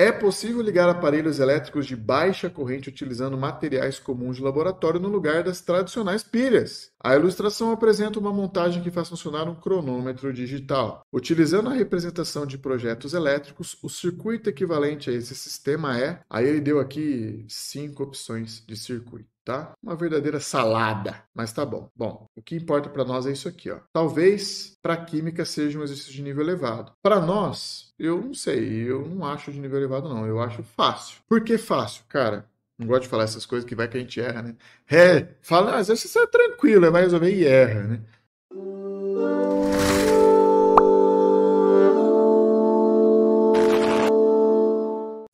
É possível ligar aparelhos elétricos de baixa corrente utilizando materiais comuns de laboratório no lugar das tradicionais pilhas. A ilustração apresenta uma montagem que faz funcionar um cronômetro digital. Utilizando a representação de projetos elétricos, o circuito equivalente a esse sistema é. Aí ele deu aqui cinco opções de circuito. Tá? Uma verdadeira salada, mas tá bom. Bom, o que importa para nós é isso aqui, ó. Talvez para química seja um exercício de nível elevado. Para nós, eu não sei, eu não acho de nível elevado não, eu acho fácil. Por que fácil, cara? Não gosto de falar essas coisas que vai que a gente erra, né? É, fala, às vezes você é tranquilo, vai é resolver e erra, né?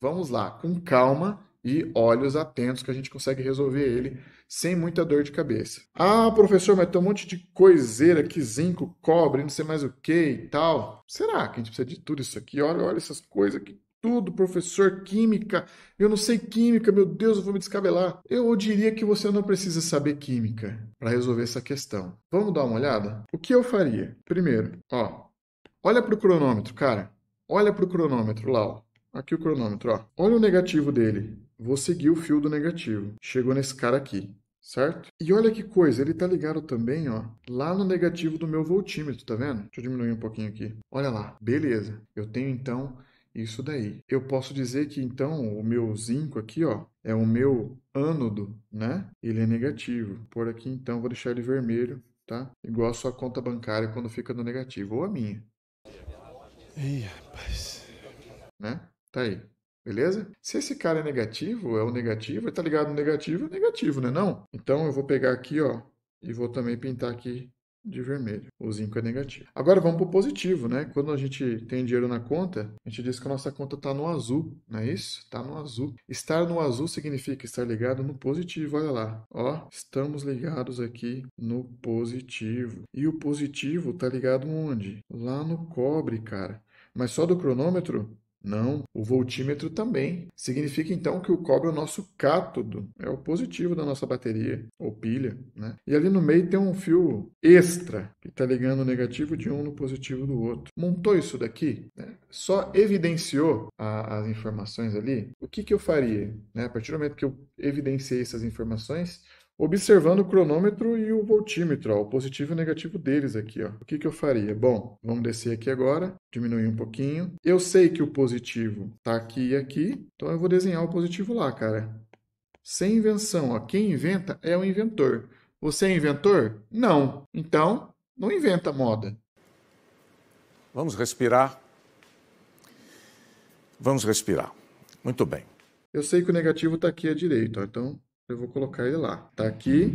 Vamos lá, com calma e olhos atentos que a gente consegue resolver ele sem muita dor de cabeça. Ah, professor, mas tem um monte de coiseira aqui, zinco, cobre, não sei mais o que e tal. Será que a gente precisa de tudo isso aqui? Olha, olha essas coisas aqui tudo, professor, química. Eu não sei química, meu Deus, eu vou me descabelar. Eu diria que você não precisa saber química para resolver essa questão. Vamos dar uma olhada? O que eu faria? Primeiro, ó, olha para o cronômetro, cara. Olha para o cronômetro lá, ó. Aqui o cronômetro, ó. Olha o negativo dele. Vou seguir o fio do negativo. Chegou nesse cara aqui, certo? E olha que coisa, ele tá ligado também, ó, lá no negativo do meu voltímetro, tá vendo? Deixa eu diminuir um pouquinho aqui. Olha lá, beleza. Eu tenho então isso daí. Eu posso dizer que então o meu zinco aqui, ó, é o meu ânodo, né? Ele é negativo. Por aqui então vou deixar ele vermelho, tá? Igual a sua conta bancária quando fica no negativo, ou a minha. Ih, rapaz. Né? Tá aí. Beleza? Se esse cara é negativo, é o negativo, tá ligado no negativo, é negativo, né não? Então eu vou pegar aqui, ó, e vou também pintar aqui de vermelho. O zinco é negativo. Agora vamos para o positivo, né? Quando a gente tem dinheiro na conta, a gente diz que a nossa conta está no azul, não é isso? Está no azul. Estar no azul significa estar ligado no positivo, olha lá. Ó, estamos ligados aqui no positivo. E o positivo está ligado onde? Lá no cobre, cara. Mas só do cronômetro? Não, o voltímetro também. Significa então que o cobre é o nosso cátodo, é o positivo da nossa bateria ou pilha, né? E ali no meio tem um fio extra que está ligando o negativo de um no positivo do outro. Montou isso daqui, né? só evidenciou a, as informações ali. O que, que eu faria? Né? A partir do momento que eu evidenciei essas informações, observando o cronômetro e o voltímetro, ó, o positivo e o negativo deles aqui. Ó. O que, que eu faria? Bom, vamos descer aqui agora, diminuir um pouquinho. Eu sei que o positivo está aqui e aqui, então eu vou desenhar o positivo lá, cara. Sem invenção, ó. quem inventa é o inventor. Você é inventor? Não. Então, não inventa moda. Vamos respirar. Vamos respirar. Muito bem. Eu sei que o negativo está aqui à direita, ó, então eu vou colocar ele lá. Tá aqui,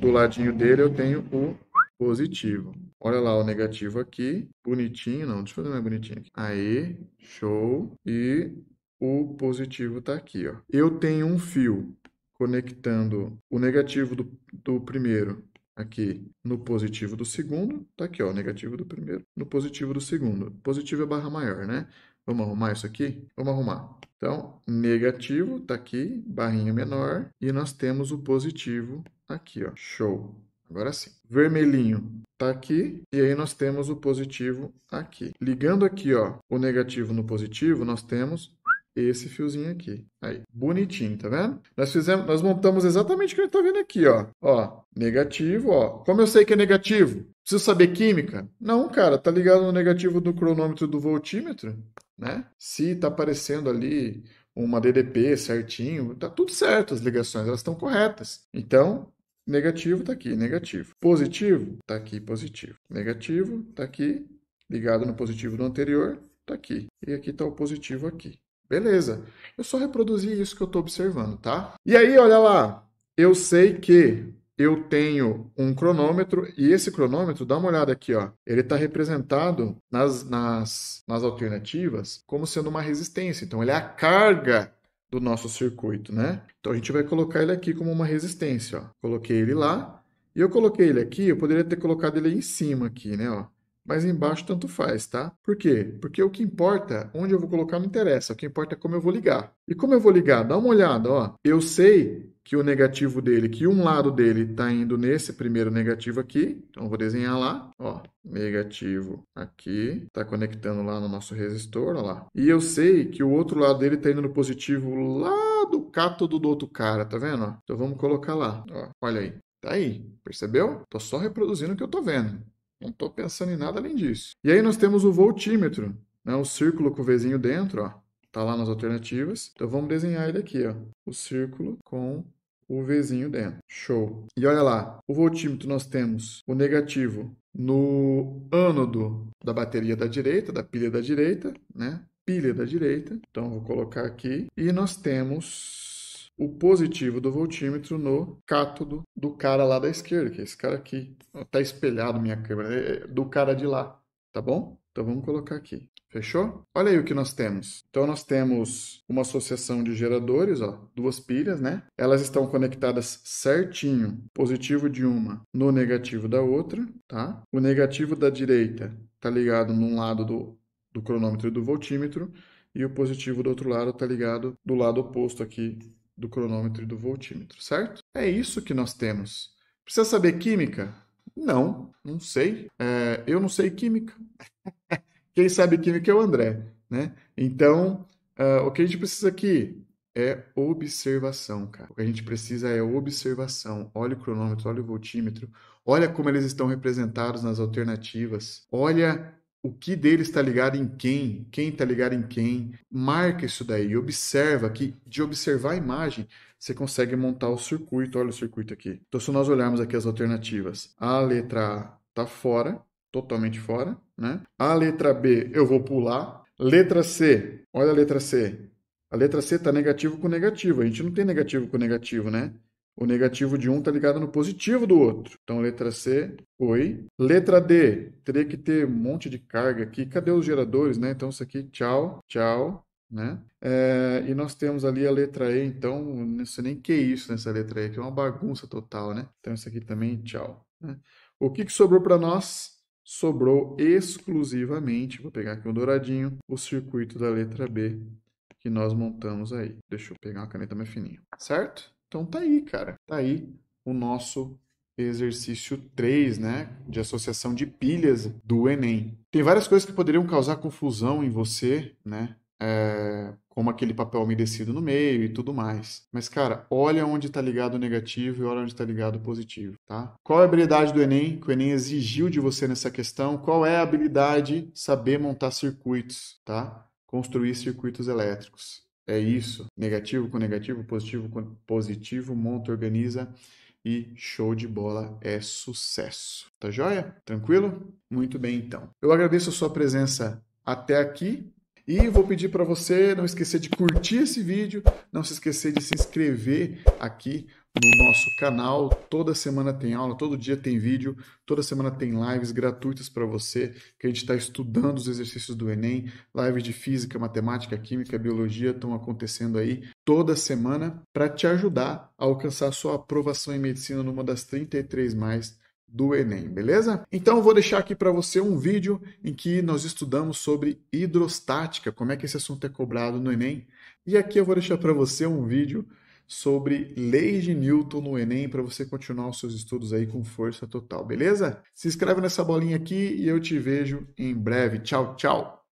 do ladinho dele eu tenho o positivo. Olha lá o negativo aqui, bonitinho, não, deixa eu fazer mais bonitinho aqui. Aí, show, e o positivo está aqui, ó. Eu tenho um fio conectando o negativo do, do primeiro aqui no positivo do segundo, tá aqui, ó, o negativo do primeiro, no positivo do segundo. Positivo é barra maior, né? Vamos arrumar isso aqui? Vamos arrumar. Então, negativo está aqui, barrinha menor, e nós temos o positivo aqui, ó. Show. Agora sim. Vermelhinho está aqui, e aí nós temos o positivo aqui. Ligando aqui, ó, o negativo no positivo, nós temos esse fiozinho aqui. Aí, bonitinho, tá vendo? Nós fizemos, nós montamos exatamente o que a gente tá vendo aqui, ó. Ó, negativo, ó. Como eu sei que é negativo? Preciso saber química? Não, cara, tá ligado no negativo do cronômetro do voltímetro? né? Se está aparecendo ali uma DDP certinho, tá tudo certo, as ligações elas estão corretas. Então, negativo está aqui, negativo. Positivo está aqui, positivo. Negativo está aqui, ligado no positivo do anterior, está aqui. E aqui está o positivo aqui. Beleza. Eu só reproduzi isso que eu estou observando, tá? E aí, olha lá. Eu sei que eu tenho um cronômetro e esse cronômetro, dá uma olhada aqui, ó, ele está representado nas, nas, nas alternativas como sendo uma resistência. Então, ele é a carga do nosso circuito, né? Então, a gente vai colocar ele aqui como uma resistência, ó. Coloquei ele lá e eu coloquei ele aqui, eu poderia ter colocado ele em cima aqui, né, ó mas embaixo tanto faz, tá? Por quê? Porque o que importa, onde eu vou colocar, não interessa. O que importa é como eu vou ligar. E como eu vou ligar? Dá uma olhada, ó. Eu sei que o negativo dele, que um lado dele está indo nesse primeiro negativo aqui. Então, vou desenhar lá, ó. Negativo aqui, está conectando lá no nosso resistor, ó lá. E eu sei que o outro lado dele está indo no positivo lá do cátodo do outro cara, tá vendo? Ó? Então, vamos colocar lá, ó. Olha aí. Tá aí, percebeu? Tô só reproduzindo o que eu tô vendo. Não estou pensando em nada além disso. E aí nós temos o voltímetro, né? o círculo com o Vzinho dentro, está Tá lá nas alternativas. Então vamos desenhar ele aqui, ó. O círculo com o Vzinho dentro. Show. E olha lá, o voltímetro nós temos o negativo no ânodo da bateria da direita, da pilha da direita, né? Pilha da direita. Então vou colocar aqui. E nós temos o positivo do voltímetro no cátodo do cara lá da esquerda, que é esse cara aqui. Tá espelhado minha câmera, é, é do cara de lá, tá bom? Então vamos colocar aqui. Fechou? Olha aí o que nós temos. Então nós temos uma associação de geradores, ó, duas pilhas, né? Elas estão conectadas certinho, positivo de uma no negativo da outra, tá? O negativo da direita tá ligado num lado do, do cronômetro e do voltímetro e o positivo do outro lado tá ligado do lado oposto aqui do cronômetro e do voltímetro, certo? É isso que nós temos. Precisa saber química? Não, não sei. É, eu não sei química. Quem sabe química é o André, né? Então, uh, o que a gente precisa aqui é observação, cara. O que a gente precisa é observação. Olha o cronômetro, olha o voltímetro, olha como eles estão representados nas alternativas, olha o que dele está ligado em quem, quem está ligado em quem, marca isso daí, e observa que de observar a imagem você consegue montar o circuito, olha o circuito aqui. Então se nós olharmos aqui as alternativas, a letra A está fora, totalmente fora, né? A letra B eu vou pular, letra C, olha a letra C, a letra C está negativo com negativo, a gente não tem negativo com negativo, né? O negativo de um está ligado no positivo do outro. Então, letra C, oi. Letra D, teria que ter um monte de carga aqui. Cadê os geradores, né? Então, isso aqui, tchau, tchau, né? É, e nós temos ali a letra E, então, não sei nem que é isso nessa letra E, que é uma bagunça total, né? Então, isso aqui também, tchau. Né? O que, que sobrou para nós? Sobrou exclusivamente, vou pegar aqui um douradinho, o circuito da letra B que nós montamos aí. Deixa eu pegar uma caneta mais fininha, certo? Então tá aí, cara. Tá aí o nosso exercício 3, né, de associação de pilhas do Enem. Tem várias coisas que poderiam causar confusão em você, né? É, como aquele papel umedecido no meio e tudo mais. Mas, cara, olha onde está ligado o negativo e olha onde está ligado o positivo, tá? Qual é a habilidade do Enem que o Enem exigiu de você nessa questão? Qual é a habilidade saber montar circuitos, tá? Construir circuitos elétricos. É isso. Negativo com negativo, positivo com positivo, monta, organiza e show de bola é sucesso. Tá joia? Tranquilo? Muito bem então. Eu agradeço a sua presença até aqui. E vou pedir para você não esquecer de curtir esse vídeo, não se esquecer de se inscrever aqui no nosso canal. Toda semana tem aula, todo dia tem vídeo, toda semana tem lives gratuitas para você, que a gente está estudando os exercícios do Enem. Lives de física, matemática, química, biologia estão acontecendo aí toda semana para te ajudar a alcançar a sua aprovação em medicina numa das 33 mais do Enem, beleza? Então eu vou deixar aqui para você um vídeo em que nós estudamos sobre hidrostática, como é que esse assunto é cobrado no Enem. E aqui eu vou deixar para você um vídeo sobre leis de Newton no Enem para você continuar os seus estudos aí com força total, beleza? Se inscreve nessa bolinha aqui e eu te vejo em breve. Tchau, tchau!